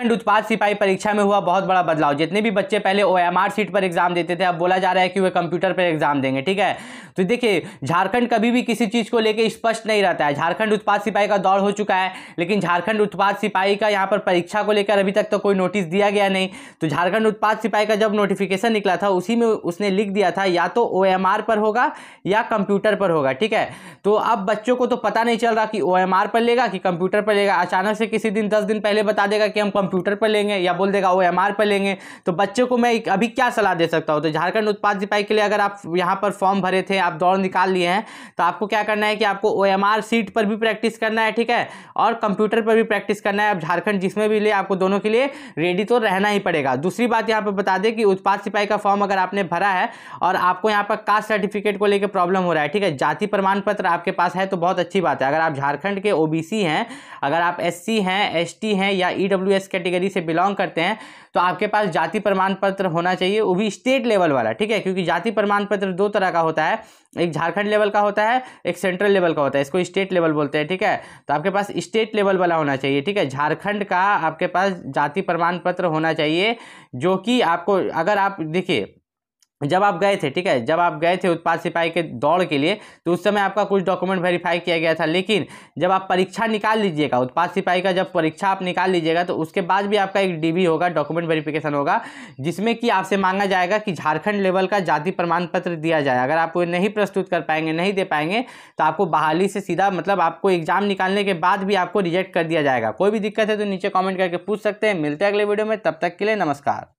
and उत्पाद सिपाही परीक्षा में हुआ बहुत बड़ा बदलाव जितने भी बच्चे पहले ओ एम आर सीट पर एग्जाम देते थे अब बोला जा रहा है कि वे कंप्यूटर पर एग्जाम देंगे ठीक है तो देखिए झारखंड कभी भी किसी चीज़ को लेकर स्पष्ट नहीं रहता है झारखंड उत्पाद सिपाही का दौर हो चुका है लेकिन झारखंड उत्पाद सिपाही का यहाँ पर परीक्षा को लेकर अभी तक तो कोई नोटिस दिया गया नहीं तो झारखंड उत्पाद सिपाही का जब नोटिफिकेशन निकला था उसी में उसने लिख दिया था या तो ओ एम आर पर होगा या कंप्यूटर पर होगा ठीक है तो अब बच्चों को तो पता नहीं चल रहा कि ओ एम आर पर लेगा कि कंप्यूटर पर लेगा अचानक से किसी दिन दस दिन पहले बता देगा कि हम कंप्यूटर पर लेंगे या बोल देगा ओ एम पर लेंगे तो बच्चे को मैं अभी क्या सलाह दे सकता हूँ तो झारखंड उत्पाद सिपाही के लिए अगर आप यहाँ पर फॉर्म भरे थे आप दौड़ निकाल लिए हैं तो आपको क्या करना है कि आपको ओ सीट पर भी प्रैक्टिस करना है ठीक है और कंप्यूटर पर भी प्रैक्टिस करना है अब झारखंड जिसमें भी ले आपको दोनों के लिए रेडी तो रहना ही पड़ेगा दूसरी बात यहाँ पर बता दें कि उत्पाद सिपाही का फॉर्म अगर आपने भरा है और आपको यहाँ पर कास्ट सर्टिफिकेट को लेकर प्रॉब्लम हो रहा है ठीक है जाति प्रमाण पत्र आपके पास है तो बहुत अच्छी बात है अगर आप झारखंड के ओबीसी हैं अगर आप एससी हैं एसटी हैं या ईडब्ल्यूएस e कैटेगरी से बिलोंग करते हैं तो आपके पास जाति प्रमाण पत्र होना चाहिए वो भी स्टेट लेवल वाला ठीक है क्योंकि जाति प्रमाण पत्र दो तरह का होता है एक झारखंड लेवल का होता है एक सेंट्रल लेवल का होता है इसको स्टेट लेवल बोलते हैं ठीक है तो आपके पास स्टेट लेवल वाला होना चाहिए ठीक है झारखंड का आपके पास जाति प्रमाण पत्र होना चाहिए जो कि आपको अगर आप देखिए जब आप गए थे ठीक है जब आप गए थे उत्पाद सिपाही के दौड़ के लिए तो उस समय आपका कुछ डॉक्यूमेंट वेरीफाई किया गया था लेकिन जब आप परीक्षा निकाल लीजिएगा उत्पाद सिपाही का जब परीक्षा आप निकाल लीजिएगा तो उसके बाद भी आपका एक डीबी होगा डॉक्यूमेंट वेरिफिकेशन होगा जिसमें कि आपसे मांगा जाएगा कि झारखंड लेवल का जाति प्रमाण पत्र दिया जाए अगर आप नहीं प्रस्तुत कर पाएंगे नहीं दे पाएंगे तो आपको बहाली से सीधा मतलब आपको एग्जाम निकालने के बाद भी आपको रिजेक्ट कर दिया जाएगा कोई भी दिक्कत है तो नीचे कॉमेंट करके पूछ सकते हैं मिलते हैं अगले वीडियो में तब तक के लिए नमस्कार